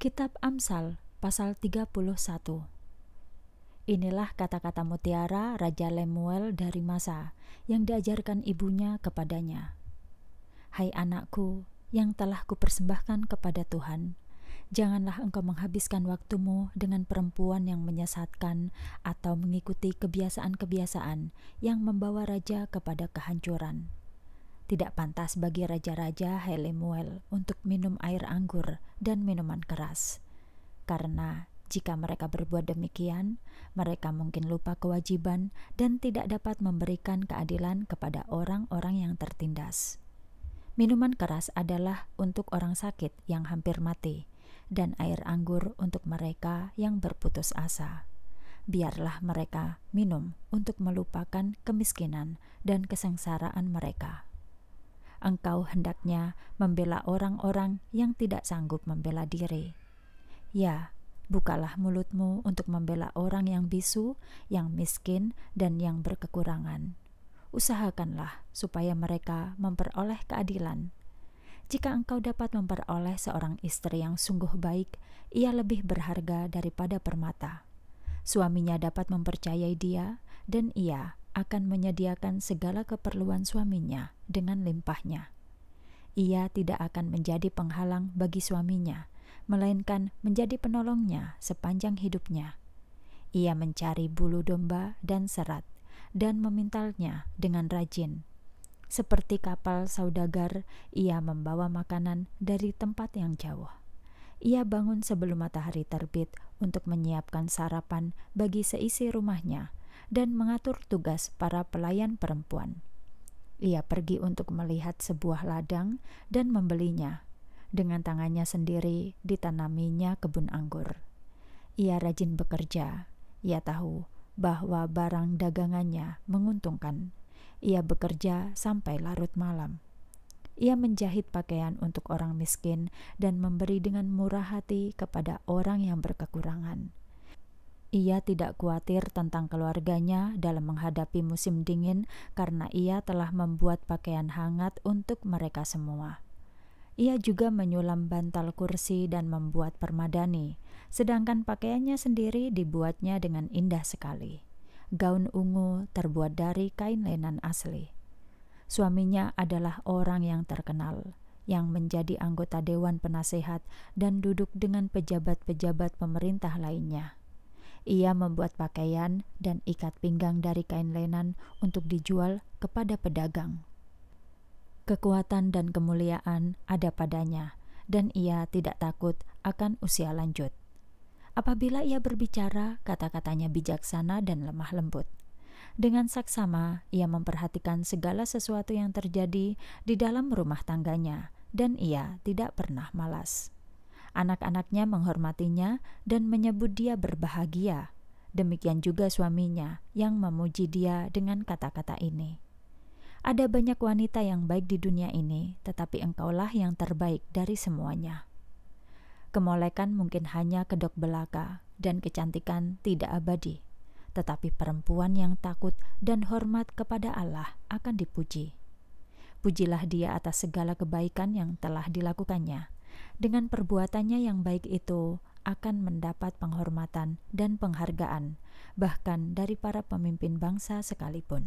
Kitab Amsal pasal 31 Inilah kata-kata mutiara Raja Lemuel dari Masa yang diajarkan ibunya kepadanya. Hai anakku yang telah kupersembahkan kepada Tuhan, janganlah engkau menghabiskan waktumu dengan perempuan yang menyesatkan atau mengikuti kebiasaan-kebiasaan yang membawa raja kepada kehancuran. Tidak pantas bagi raja-raja Helemuel untuk minum air anggur dan minuman keras. Karena jika mereka berbuat demikian, mereka mungkin lupa kewajiban dan tidak dapat memberikan keadilan kepada orang-orang yang tertindas. Minuman keras adalah untuk orang sakit yang hampir mati, dan air anggur untuk mereka yang berputus asa biarlah mereka minum untuk melupakan kemiskinan dan kesengsaraan mereka engkau hendaknya membela orang-orang yang tidak sanggup membela diri. Ya, bukalah mulutmu untuk membela orang yang bisu, yang miskin, dan yang berkekurangan. Usahakanlah supaya mereka memperoleh keadilan. Jika engkau dapat memperoleh seorang istri yang sungguh baik, ia lebih berharga daripada permata. Suaminya dapat mempercayai dia, dan ia akan menyediakan segala keperluan suaminya dengan limpahnya. Ia tidak akan menjadi penghalang bagi suaminya, melainkan menjadi penolongnya sepanjang hidupnya. Ia mencari bulu domba dan serat, dan memintalnya dengan rajin. Seperti kapal saudagar, ia membawa makanan dari tempat yang jauh. Ia bangun sebelum matahari terbit untuk menyiapkan sarapan bagi seisi rumahnya dan mengatur tugas para pelayan perempuan. Ia pergi untuk melihat sebuah ladang dan membelinya. Dengan tangannya sendiri ditanaminya kebun anggur. Ia rajin bekerja. Ia tahu bahwa barang dagangannya menguntungkan. Ia bekerja sampai larut malam. Ia menjahit pakaian untuk orang miskin dan memberi dengan murah hati kepada orang yang berkekurangan ia tidak khawatir tentang keluarganya dalam menghadapi musim dingin karena ia telah membuat pakaian hangat untuk mereka semua. Ia juga menyulam bantal kursi dan membuat permadani, sedangkan pakaiannya sendiri dibuatnya dengan indah sekali. Gaun ungu terbuat dari kain lenan asli. Suaminya adalah orang yang terkenal, yang menjadi anggota dewan penasehat dan duduk dengan pejabat-pejabat pemerintah lainnya ia membuat pakaian dan ikat pinggang dari kain lenan untuk dijual kepada pedagang. Kekuatan dan kemuliaan ada padanya, dan ia tidak takut akan usia lanjut. Apabila ia berbicara, kata-katanya bijaksana dan lemah lembut. Dengan saksama, ia memperhatikan segala sesuatu yang terjadi di dalam rumah tangganya, dan ia tidak pernah malas. Anak-anaknya menghormatinya dan menyebut dia berbahagia. Demikian juga suaminya yang memuji dia dengan kata-kata ini. Ada banyak wanita yang baik di dunia ini, tetapi engkaulah yang terbaik dari semuanya. Kemolekan mungkin hanya kedok belaka, dan kecantikan tidak abadi, tetapi perempuan yang takut dan hormat kepada Allah akan dipuji. Pujilah dia atas segala kebaikan yang telah dilakukannya, dengan perbuatannya yang baik itu, akan mendapat penghormatan dan penghargaan, bahkan dari para pemimpin bangsa sekalipun.